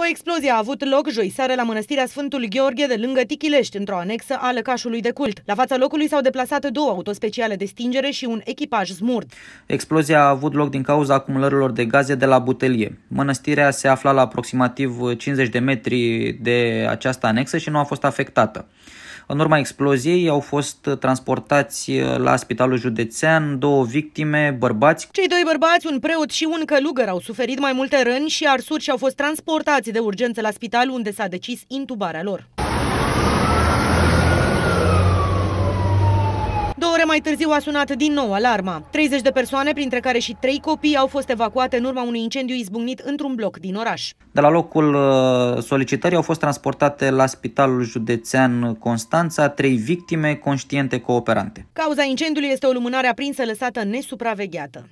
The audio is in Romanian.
O explozie a avut loc joi seară la mănăstirea Sfântul Gheorghe de lângă Tichilești, într-o anexă a lăcașului de cult. La fața locului s-au deplasat două autospeciale de stingere și un echipaj smurd. Explozia a avut loc din cauza acumulărilor de gaze de la butelie. Mănăstirea se afla la aproximativ 50 de metri de această anexă și nu a fost afectată. În urma exploziei au fost transportați eh, la spitalul județean două victime, bărbați. Cei doi bărbați, un preot și un călugăr, au suferit mai multe răni și arsuri și au fost transportați de urgență la spital unde s-a decis intubarea lor. mai târziu a sunat din nou alarma. 30 de persoane, printre care și 3 copii, au fost evacuate în urma unui incendiu izbucnit într-un bloc din oraș. De la locul uh, solicitării au fost transportate la Spitalul Județean Constanța trei victime conștiente cooperante. Cauza incendiului este o lumânare aprinsă lăsată nesupravegheată.